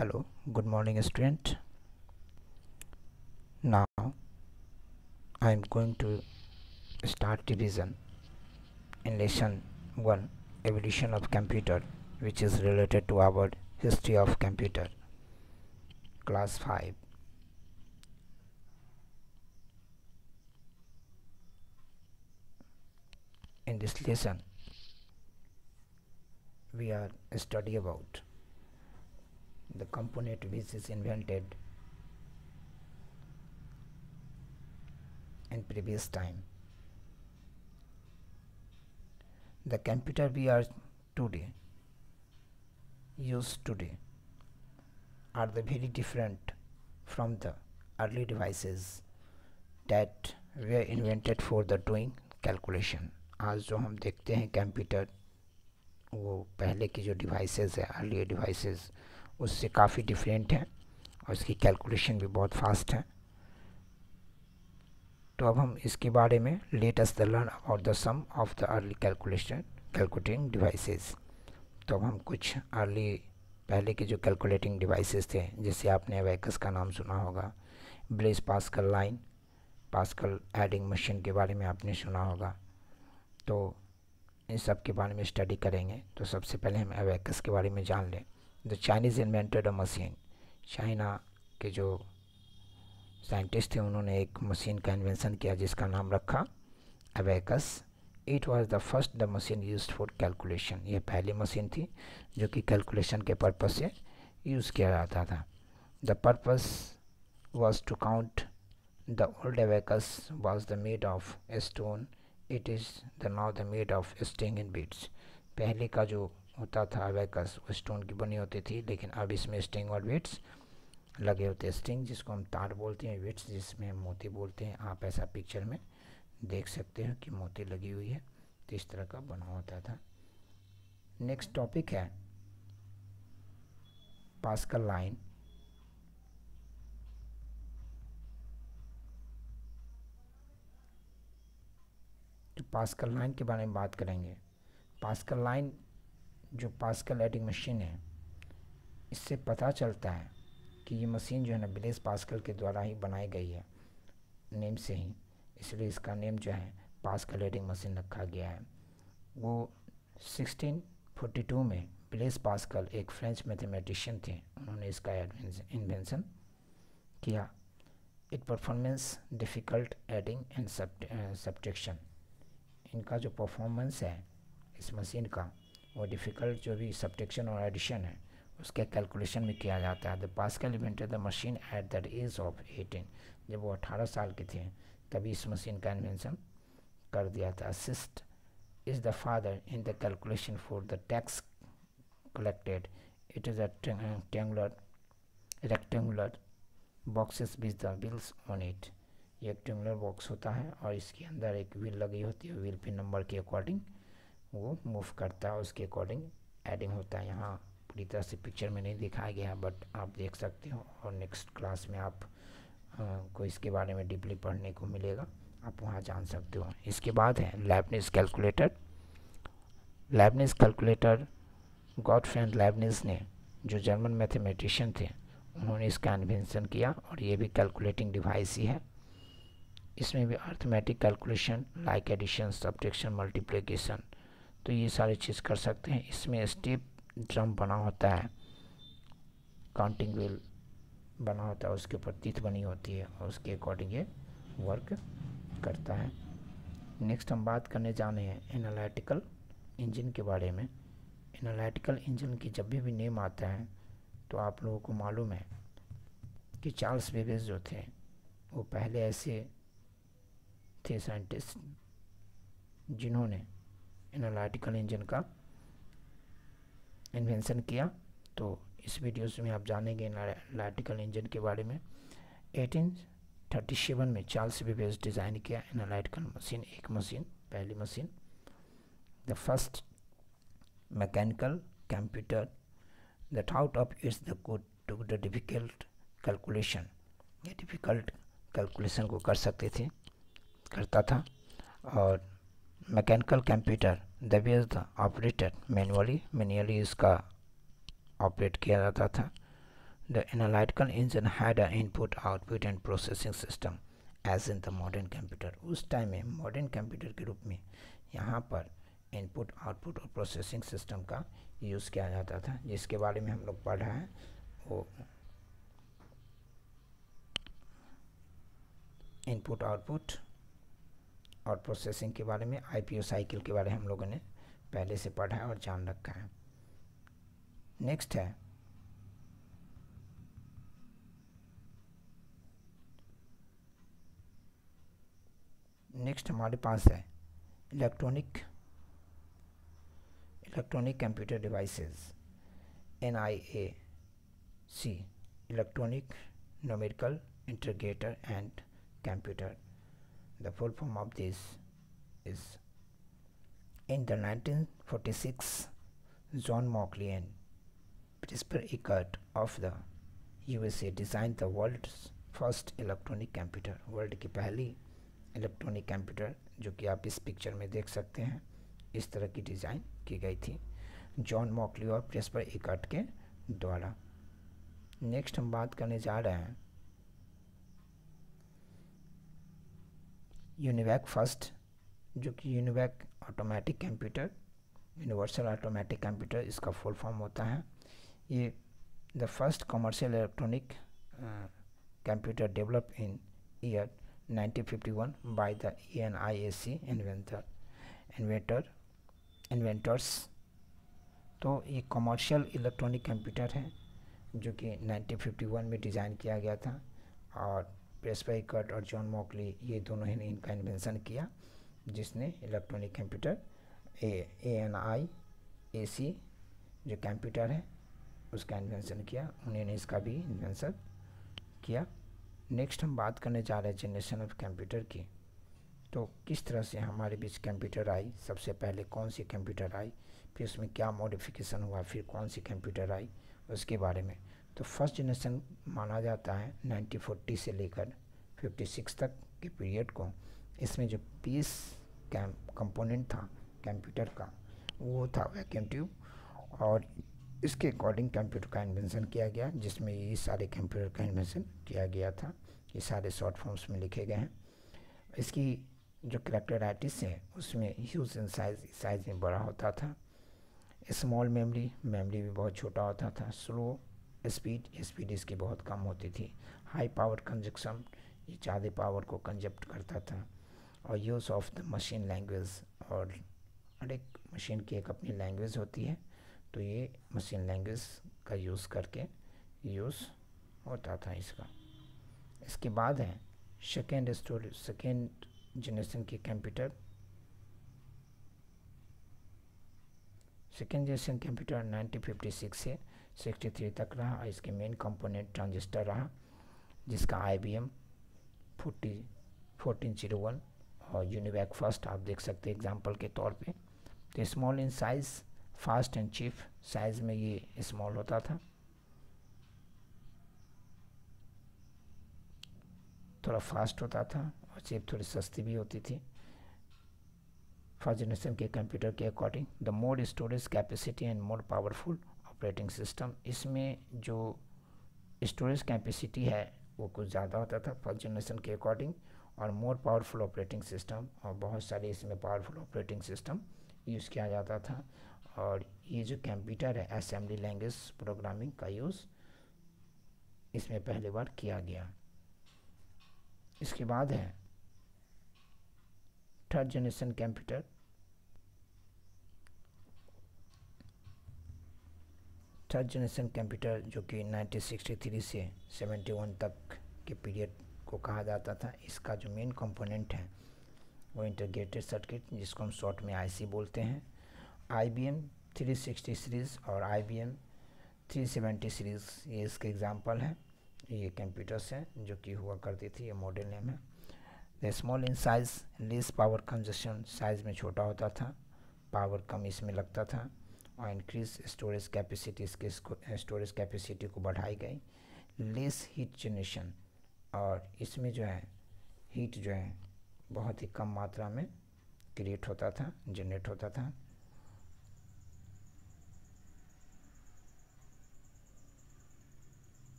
hello good morning student now i am going to start division in lesson 1 evolution of computer which is related to our history of computer class 5 in this lesson we are study about the component which is invented in previous time. The computer we are today used today are the very different from the early devices that were invented for the doing calculation. आज जो हम देखते हैं computer वो पहले की जो devices है अर्ली डिवाइसेस उससे काफ़ी डिफरेंट है और इसकी कैलकुलेशन भी बहुत फास्ट है तो अब हम इसके बारे में latest the learn about the some of the early calculation calculating devices तो अब हम कुछ अर्ली पहले के जो कैलकुलेटिंग डिवाइसेस थे जैसे आपने वैकस का नाम सुना होगा Blaise Pascaline Pascal adding machine के बारे में आपने सुना होगा तो इन सब के बारे में स्टडी करेंगे तो सबसे पहले हम अवैकस के बारे में जान लें the Chinese invented a machine China के जो साइंटिस्ट थे उन्होंने एक मशीन का इन्वेंशन किया जिसका नाम रखा abacus it was the first the machine use for calculation ये पहली मशीन थी जो कि कैलकुलेशन के पर्पज़ से यूज़ किया जाता था the purpose was to count the old abacus was the made of stone it is the now the made of string in beads पहले का जो होता था अबेकस वो स्टोन की बनी होती थी लेकिन अब इसमें स्टिंग और वेट्स लगे होते हैं स्ट्रिंग जिसको हम तार बोलते हैं वेट्स जिसमें हम मोती बोलते हैं आप ऐसा पिक्चर में देख सकते हैं कि मोती लगी हुई है तो इस तरह का बना होता था नेक्स्ट टॉपिक है पास्कल लाइन तो पास्कल लाइन के बारे में बात करेंगे पास्कल लाइन जो पास का लाइटिंग मशीन है इससे पता चलता है कि ये मशीन जो है ना ब्लेस पास्कल के द्वारा ही बनाई गई है नेम से ही इसलिए इसका नेम जो है पास्कल रेडिंग मशीन रखा गया है वो 1642 में ब्लेस पास्कल एक फ्रेंच मैथमेटिशियन थे उन्होंने इसका इन्वेंशन किया it performance difficult adding and subtraction इनका जो परफॉर्मेंस है इस मशीन का वो डिफ़िकल्ट जो भी सब्टेक्शन और एडिशन है उसके कैलकुलेशन में किया जाता है the Pascal invented the machine at the age of eighteen जब वो अठारह साल के थे तभी इस मशीन का इन्वेंशन कर दिया था assist his the father in the calculation for the tax collected it is a rectangular rectangular boxes the wheels on it ये रेक्टेंगुलर बॉक्स होता है और इसके अंदर एक व्हील लगी होती है व्हील पे नंबर के अकॉर्डिंग वो मूव करता है उसके अकॉर्डिंग एडिंग होता है यहाँ पूरी तरह से पिक्चर में नहीं दिखाया गया बट आप देख सकते हो और नेक्स्ट क्लास में आप आ, को इसके बारे में डीपली पढ़ने को मिलेगा आप वहाँ जान सकते हो इसके बाद है Leibniz calculator Leibniz calculator Gottfried Leibniz ने जो जर्मन मैथमेटिशियन थे उन्होंने इसका इन्वेंशन किया और ये भी कैलकुलेटिंग डिवाइस ही है इसमें भी arithmetic calculation like addition subtraction multiplication तो ये सारी चीज़ कर सकते हैं इसमें स्टेप ड्रम बना होता है काउंटिंग व्हील बना होता है उसके ऊपर तीत बनी होती है और उसके अकॉर्डिंग ये वर्क करता है नेक्स्ट हम बात करने जा रहे हैं एनालिटिकल इंजन के बारे में एनालिटिकल इंजन की जब भी भी नेम आता है तो आप लोगों को मालूम है कि चार्ल्स बेबेज जो थे वो पहले ऐसे थे साइंटिस्ट जिन्होंने एनालिटिकल इंजन का इन्वेंशन किया तो इस वीडियोस में आप जानेंगे एनालिटिकल इंजन के बारे में 1837 में चार्ल्स बेबेज डिज़ाइन किया एनालिटिकल मशीन एक मशीन पहली मशीन the first mechanical computer that out of is the good to the difficult calculation ये डिफ़िकल्ट कैलकुलेशन को कर सकते थे करता था और mechanical computer the way the operator manually manually इसका ऑपरेट किया जाता था the analytical engine had input output and processing system as in the modern computer उस टाइम में मॉडर्न कंप्यूटर के रूप में यहाँ पर इनपुट आउटपुट और प्रोसेसिंग सिस्टम का यूज़ किया जाता था जिसके बारे में हम लोग पढ़ा है वो इनपुट आउटपुट और प्रोसेसिंग के बारे में आईपीओ साइकिल के बारे में हम लोगों ने पहले से पढ़ा है और जान रखा है नेक्स्ट है नेक्स्ट हमारे पास है electronic electronic computer devices N I A C electronic numerical integrator and computer The full form of this is in the 1946, John Mockley and Prosper Eckert of the USA designed the world's first electronic computer world की पहली electronic computer जो कि आप इस picture में देख सकते हैं इस तरह की डिज़ाइन की गई थी जॉन मॉकली और प्रेस्पर इकट के द्वारा नेक्स्ट हम बात करने जा रहे हैं यूनिवैक फर्स्ट जो कि UNIVAC automatic computer universal automatic computer इसका फुल फॉर्म होता है ये the first commercial electronic computer develop in year 1951 by the ENIAC inventor inventor inventors तो ये कमर्शियल इलेक्ट्रॉनिक कंप्यूटर है जो कि 1951 में डिज़ाइन किया गया था और कट और जॉन मोकली ये दोनों ही ने इनका इन्वेंशन किया जिसने electronic computer a E N I A C जो कंप्यूटर है उसका इन्वेंशन किया उन्होंने इसका भी इन्वेंशन किया नेक्स्ट हम बात करने जा रहे हैं जनरेशन ऑफ कंप्यूटर की तो किस तरह से हमारे बीच कंप्यूटर आई सबसे पहले कौन सी कंप्यूटर आई फिर उसमें क्या मॉडिफिकेशन हुआ फिर कौन सी कंप्यूटर आई उसके बारे में तो फर्स्ट जनरेशन माना जाता है 1940 से लेकर 56 तक के पीरियड को इसमें जो पीस कैम कंपोनेंट था कंप्यूटर का वो था वैक्यूम ट्यूब और इसके अकॉर्डिंग कंप्यूटर का इन्वेंशन किया गया जिसमें ये सारे कंप्यूटर का इन्वेंशन किया गया था ये सारे शॉर्ट फॉर्म्स में लिखे गए हैं इसकी जो करेक्टराइटिस है उसमें ह्यूज इन साइज साइज में बड़ा होता था स्मॉल मेमोरी मेमोरी भी बहुत छोटा होता था स्लो स्पीड स्पीड इसकी बहुत कम होती थी हाई पावर कंजक्शन ये ज़्यादा पावर को कंजप्ट करता था और use of the machine language और हर एक मशीन की एक अपनी लैंग्वेज होती है तो ये मशीन लैंग्वेज का यूज़ करके यूज़ होता था इसका इसके बाद है सेकेंड स्टोरेज सेकेंड जनरेशन के कंप्यूटर सेकेंड जनरेशन कंप्यूटर 1956 है 63 तक रहा और इसके मेन कंपोनेंट ट्रांजिस्टर रहा जिसका I B M forty fourteen zero one और यूनिवैक फर्स्ट आप देख सकते हैं एग्जाम्पल के तौर पे तो small in size fast and cheap size में ये स्मॉल होता था थोड़ा फास्ट होता था और चीप थोड़ी सस्ती भी होती थी फर्स्ट जनरेशन के कंप्यूटर के according the more storage capacity and more powerful operating system इसमें जो स्टोरेज कैपेसिटी है वो कुछ ज़्यादा होता था फर्स्ट जनरेशन के अकॉर्डिंग और मोर पावरफुल ऑपरेटिंग सिस्टम और बहुत सारे इसमें पावरफुल ऑपरेटिंग सिस्टम यूज़ किया जाता था और ये जो कंप्यूटर है असेंबली लैंग्वेज प्रोग्रामिंग का यूज़ इसमें पहली बार किया गया इसके बाद है third generation computer third generation computer जो कि 1963 से 71 तक के पीरियड को कहा जाता था इसका जो मेन कंपोनेंट है वो इंटरग्रेटेड सर्किट जिसको हम शॉर्ट में आईसी बोलते हैं आईबीएम 360 सीरीज़ और आईबीएम 370 सीरीज़ ये इसके एग्जांपल हैं ये कंप्यूटर्स हैं जो कि हुआ करती थी ये मॉडल नेम है the small in size less power consumption size में छोटा होता था पावर कम इसमें लगता था और इंक्रीज स्टोरेज कैपेसिटी इसके स्टोरेज कैपेसिटी को बढ़ाई गई लेस हीट जनरेशन और इसमें जो है हीट जो है बहुत ही कम मात्रा में क्रिएट होता था जनरेट होता था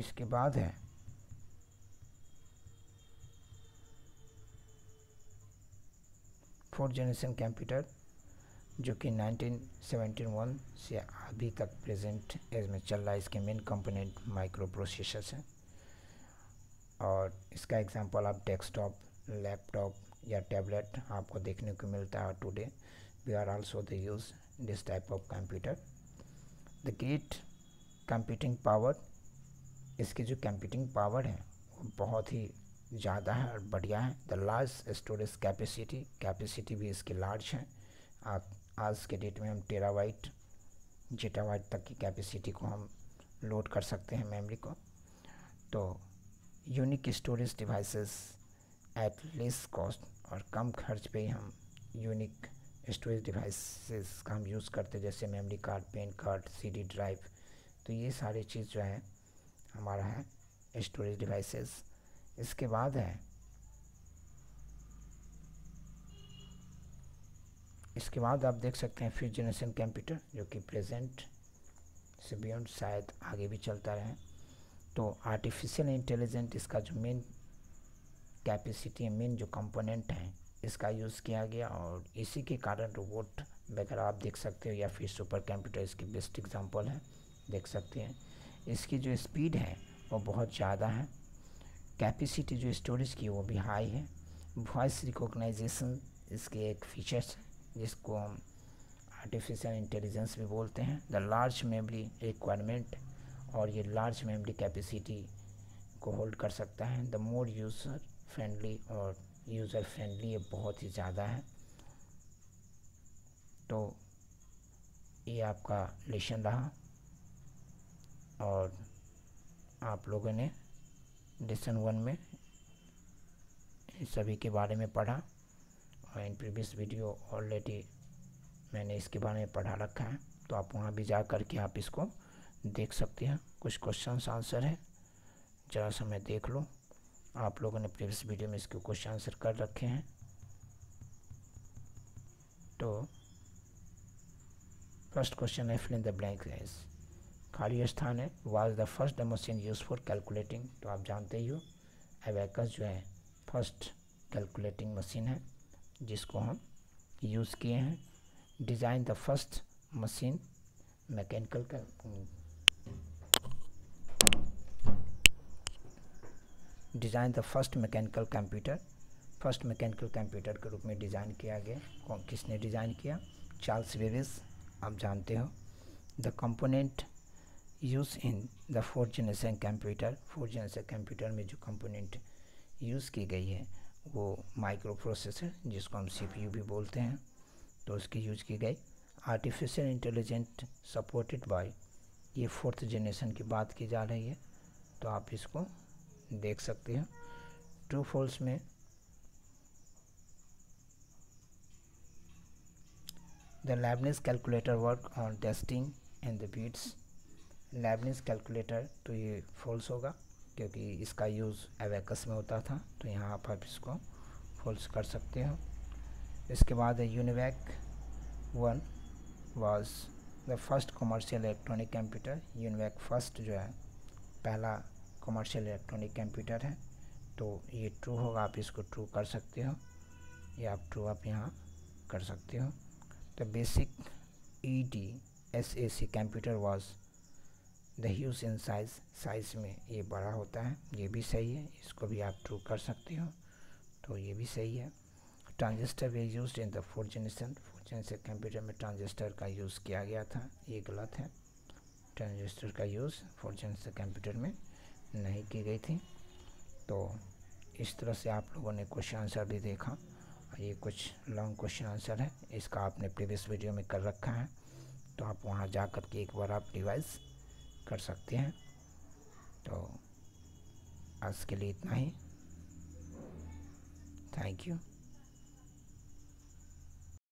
इसके बाद है फोर्थ जनरेशन कंप्यूटर जो कि 1971 से अभी तक प्रेजेंट एज में चल रहा है इसके मेन कंपोनेंट माइक्रो प्रोसेसर हैं और इसका एग्जांपल आप डेस्कटॉप लैपटॉप या टैबलेट आपको देखने को मिलता है today we are also the use this type of computer the great computing power इसकी जो कंप्यूटिंग पावर है वो बहुत ही ज़्यादा है और बढ़िया है the large storage capacity capacity भी इसकी लार्ज है आप आज के डेट में हम टेरावाइट जेटावाइट तक की कैपेसिटी को हम लोड कर सकते हैं मेमोरी को तो unique storage devices at less cost और कम खर्च पे ही हम यूनिक स्टोरेज डिवाइसेस का हम यूज़ करते हैं जैसे memory card pen card CD drive तो ये सारी चीज़ जो है हमारा है स्टोरेज डिवाइसेस इसके बाद है इसके बाद आप देख सकते हैं फ्यूज जनरेशन कंप्यूटर जो कि प्रेजेंट से बियड शायद आगे भी चलता रहे तो आर्टिफिशियल इंटेलिजेंट इसका जो मेन कैपेसिटी है मेन जो कंपोनेंट है इसका यूज़ किया गया और इसी के कारण रोबोट वगैरह आप देख सकते हो या फिर सुपर कंप्यूटर इसकी बेस्ट एग्जांपल है देख सकते हैं इसकी जो स्पीड है वो बहुत ज़्यादा है कैपेसिटी जो स्टोरेज की वो भी हाई है वॉइस रिकोगनाइजेशन इसके एक फीचर्स है जिसको हम आर्टिफिशियल इंटेलिजेंस भी बोलते हैं द लार्ज मेमरी रिक्वायरमेंट और ये लार्ज मेमरी कैपेसिटी को होल्ड कर सकता है द मोर यूज़र फ्रेंडली और यूज़र फ्रेंडली ये बहुत ही ज़्यादा है तो ये आपका लेशन रहा और आप लोगों ने लेसन वन में सभी के बारे में पढ़ा और इन प्रीवियस वीडियो ऑलरेडी मैंने इसके बारे में पढ़ा रखा है तो आप वहाँ भी जा कर के आप इसको देख सकते हैं कुछ क्वेश्चन आंसर है ज़रा सा मैं देख लूँ आप लोगों ने प्रीवियस वीडियो में इसके क्वेश्चन आंसर कर रखे हैं तो फर्स्ट क्वेश्चन है फिलिंग द ब्लैंक इज खाली स्थान है was the first the machine use for calculating तो आप जानते ही हो एवेकस जो है फर्स्ट कैलकुलेटिंग मशीन है जिसको हम यूज़ किए हैं design the first machine mechanical का design the first mechanical computer first mechanical computer के रूप में डिज़ाइन किया गया कौन किसने डिज़ाइन किया चार्ल्स वेविस आप जानते हो the component use in the fourth generation computer fourth generation computer में जो कंपोनेंट यूज़ की गई है वो माइक्रो प्रोसेसर जिसको हम सी भी बोलते हैं तो उसकी यूज़ की गई आर्टिफिशियल इंटेलिजेंट सपोर्टेड बाय ये फोर्थ जनरेशन की बात की जा रही है तो आप इसको देख सकते हैं ट्रू फॉल्स में the Leibniz calculator work on testing and the beats Leibniz calculator तो ये फॉल्स होगा क्योंकि इसका यूज़ एवेकस में होता था तो यहाँ आप, आप इसको फुल्स कर सकते हो इसके बाद UNIVAC one was the first commercial electronic computer UNIVAC first जो है पहला कमर्शियल इलेक्ट्रॉनिक कंप्यूटर है तो ये ट्रू होगा आप इसको ट्रू कर सकते हो ये आप ट्रू आप यहाँ कर सकते हो तो basic E D S A C computer was the huge in size size में ये बड़ा होता है ये भी सही है इसको भी आप ट्रू कर सकते हो तो ये भी सही है transistor we use in the fourth generation fourth generation computer में ट्रांजिस्टर का यूज़ किया गया था ये गलत है ट्रांजिस्टर का यूज़ फोर्थ जनरेशन कंप्यूटर में नहीं की गई थी तो इस तरह से आप लोगों ने क्वेश्चन आंसर भी देखा ये कुछ लॉन्ग क्वेश्चन आंसर है इसका आपने प्रीवियस वीडियो में कर रखा है तो आप वहाँ जा कर के एक बार आप डिवाइस कर सकते हैं तो आज के लिए इतना ही थैंक यू